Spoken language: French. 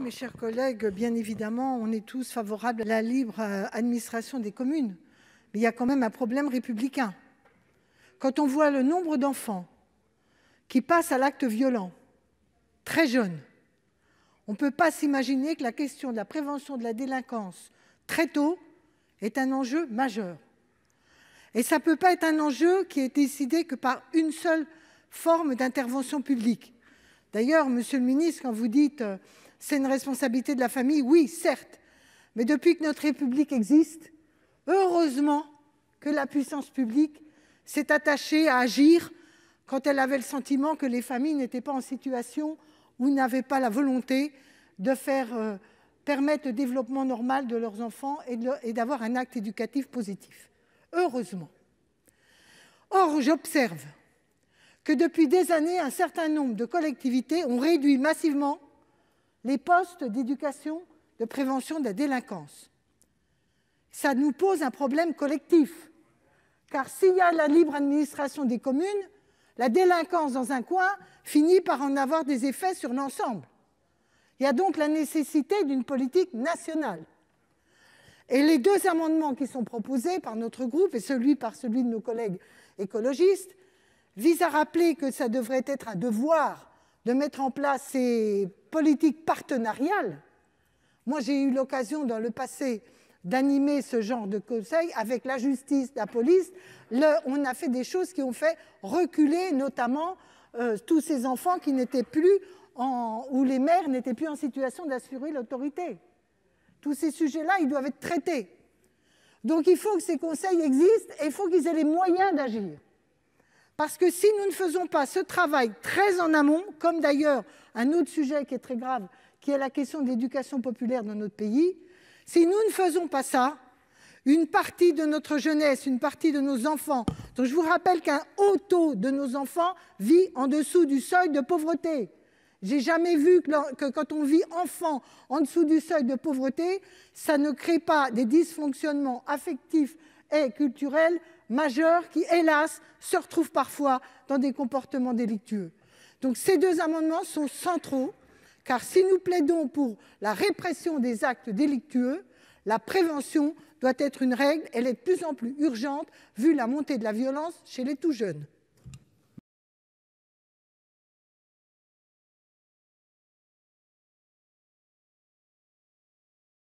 mes chers collègues, bien évidemment, on est tous favorables à la libre euh, administration des communes. Mais il y a quand même un problème républicain. Quand on voit le nombre d'enfants qui passent à l'acte violent, très jeunes, on ne peut pas s'imaginer que la question de la prévention de la délinquance très tôt est un enjeu majeur. Et ça ne peut pas être un enjeu qui est décidé que par une seule forme d'intervention publique. D'ailleurs, monsieur le ministre, quand vous dites que euh, c'est une responsabilité de la famille, oui, certes, mais depuis que notre République existe, heureusement que la puissance publique s'est attachée à agir quand elle avait le sentiment que les familles n'étaient pas en situation ou n'avaient pas la volonté de faire euh, permettre le développement normal de leurs enfants et d'avoir un acte éducatif positif. Heureusement. Or, j'observe que depuis des années, un certain nombre de collectivités ont réduit massivement les postes d'éducation de prévention de la délinquance. Ça nous pose un problème collectif, car s'il y a la libre administration des communes, la délinquance dans un coin finit par en avoir des effets sur l'ensemble. Il y a donc la nécessité d'une politique nationale. Et les deux amendements qui sont proposés par notre groupe et celui par celui de nos collègues écologistes vise à rappeler que ça devrait être un devoir de mettre en place ces politiques partenariales. Moi, j'ai eu l'occasion dans le passé d'animer ce genre de conseil avec la justice, la police. on a fait des choses qui ont fait reculer notamment euh, tous ces enfants qui n'étaient plus en, où les mères n'étaient plus en situation d'assurer l'autorité. Tous ces sujets-là, ils doivent être traités. Donc il faut que ces conseils existent et il faut qu'ils aient les moyens d'agir. Parce que si nous ne faisons pas ce travail très en amont, comme d'ailleurs un autre sujet qui est très grave, qui est la question de l'éducation populaire dans notre pays, si nous ne faisons pas ça, une partie de notre jeunesse, une partie de nos enfants, dont je vous rappelle qu'un haut taux de nos enfants vit en dessous du seuil de pauvreté. J'ai jamais vu que, quand on vit enfant en dessous du seuil de pauvreté, ça ne crée pas des dysfonctionnements affectifs et culturelles majeures qui, hélas, se retrouvent parfois dans des comportements délictueux. Donc ces deux amendements sont centraux, car si nous plaidons pour la répression des actes délictueux, la prévention doit être une règle, elle est de plus en plus urgente vu la montée de la violence chez les tout jeunes.